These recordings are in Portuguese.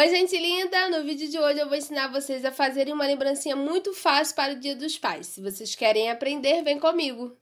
Oi, gente linda! No vídeo de hoje eu vou ensinar vocês a fazerem uma lembrancinha muito fácil para o Dia dos Pais. Se vocês querem aprender, vem comigo!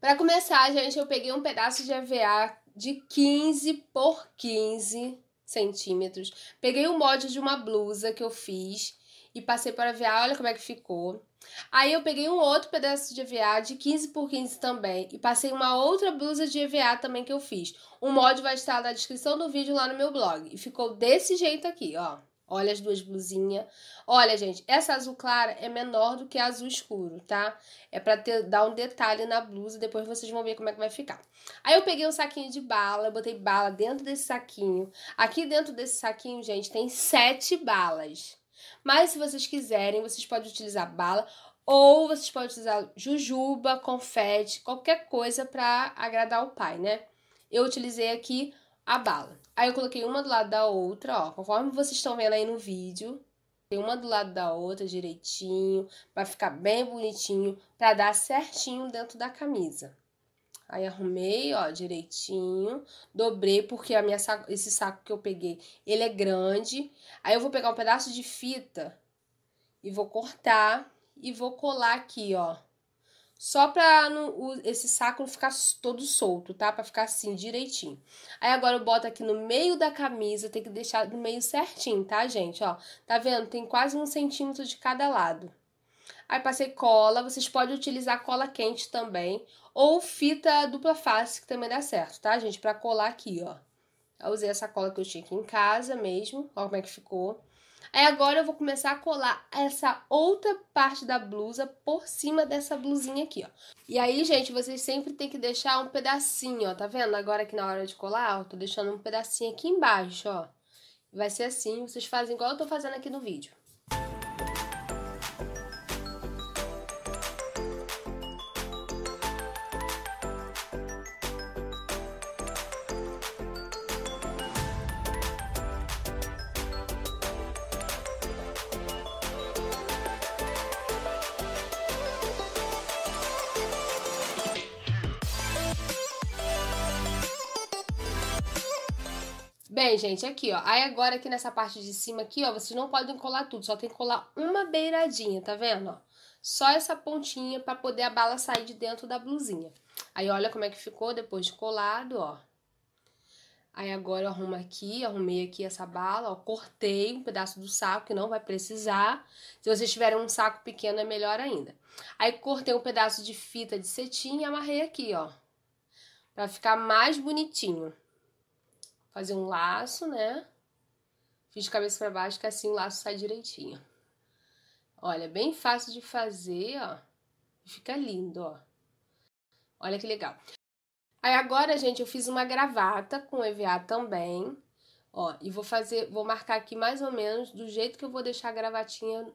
Para começar, gente, eu peguei um pedaço de EVA de 15 por 15 centímetros. Peguei o molde de uma blusa que eu fiz e passei para aviar, olha como é que ficou. Aí eu peguei um outro pedaço de EVA de 15 por 15 também e passei uma outra blusa de EVA também que eu fiz. O molde vai estar na descrição do vídeo lá no meu blog e ficou desse jeito aqui, ó. Olha as duas blusinhas. Olha, gente, essa azul clara é menor do que a azul escuro, tá? É pra ter, dar um detalhe na blusa, depois vocês vão ver como é que vai ficar. Aí eu peguei um saquinho de bala, eu botei bala dentro desse saquinho. Aqui dentro desse saquinho, gente, tem sete balas. Mas se vocês quiserem, vocês podem utilizar bala ou vocês podem utilizar jujuba, confete, qualquer coisa para agradar o pai, né? Eu utilizei aqui a bala. Aí eu coloquei uma do lado da outra, ó, conforme vocês estão vendo aí no vídeo. Tem uma do lado da outra direitinho, vai ficar bem bonitinho, para dar certinho dentro da camisa. Aí arrumei, ó, direitinho. Dobrei, porque a minha saco, esse saco que eu peguei, ele é grande. Aí eu vou pegar um pedaço de fita e vou cortar e vou colar aqui, ó. Só pra não, esse saco não ficar todo solto, tá? Pra ficar assim, direitinho. Aí agora eu boto aqui no meio da camisa, tem que deixar no meio certinho, tá, gente? Ó, tá vendo? Tem quase um centímetro de cada lado. Aí passei cola, vocês podem utilizar cola quente também, ou fita dupla face, que também dá certo, tá, gente? Pra colar aqui, ó. Eu usei essa cola que eu tinha aqui em casa mesmo, ó como é que ficou. Aí agora eu vou começar a colar essa outra parte da blusa por cima dessa blusinha aqui, ó. E aí, gente, vocês sempre tem que deixar um pedacinho, ó, tá vendo? Agora aqui na hora de colar, ó, tô deixando um pedacinho aqui embaixo, ó. Vai ser assim, vocês fazem igual eu tô fazendo aqui no vídeo. Bem, gente, aqui, ó. Aí agora aqui nessa parte de cima aqui, ó, vocês não podem colar tudo, só tem que colar uma beiradinha, tá vendo, ó? Só essa pontinha para poder a bala sair de dentro da blusinha. Aí olha como é que ficou depois de colado, ó. Aí agora eu arrumo aqui, arrumei aqui essa bala, ó, cortei um pedaço do saco que não vai precisar. Se vocês tiverem um saco pequeno é melhor ainda. Aí cortei um pedaço de fita de cetim e amarrei aqui, ó, para ficar mais bonitinho fazer um laço, né? Fiz de cabeça para baixo que assim o laço sai direitinho. Olha, bem fácil de fazer, ó. Fica lindo, ó. Olha que legal. Aí agora, gente, eu fiz uma gravata com EVA também. Ó, e vou fazer, vou marcar aqui mais ou menos do jeito que eu vou deixar a gravatinha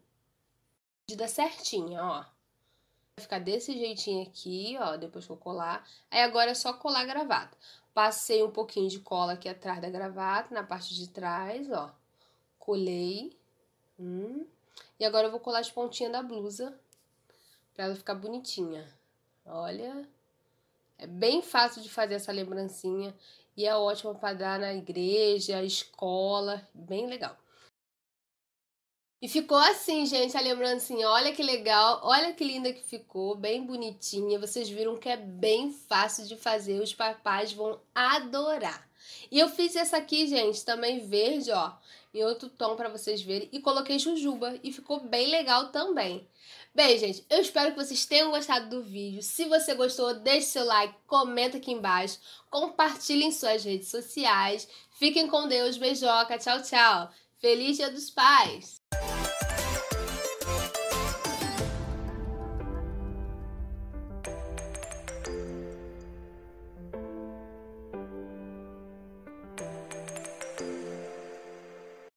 de dar certinha, ó. Vai ficar desse jeitinho aqui, ó, depois que eu colar. Aí agora é só colar a gravata. Passei um pouquinho de cola aqui atrás da gravata, na parte de trás, ó. Colei. Hum. E agora eu vou colar as pontinhas da blusa pra ela ficar bonitinha. Olha, é bem fácil de fazer essa lembrancinha e é ótima para dar na igreja, escola, bem legal. E ficou assim, gente, a lembrancinha. Assim, olha que legal, olha que linda que ficou, bem bonitinha. Vocês viram que é bem fácil de fazer, os papais vão adorar. E eu fiz essa aqui, gente, também verde, ó, em outro tom para vocês verem. E coloquei jujuba e ficou bem legal também. Bem, gente, eu espero que vocês tenham gostado do vídeo. Se você gostou, deixe seu like, comenta aqui embaixo, compartilhe em suas redes sociais. Fiquem com Deus, beijoca, tchau, tchau. Feliz Dia dos Pais!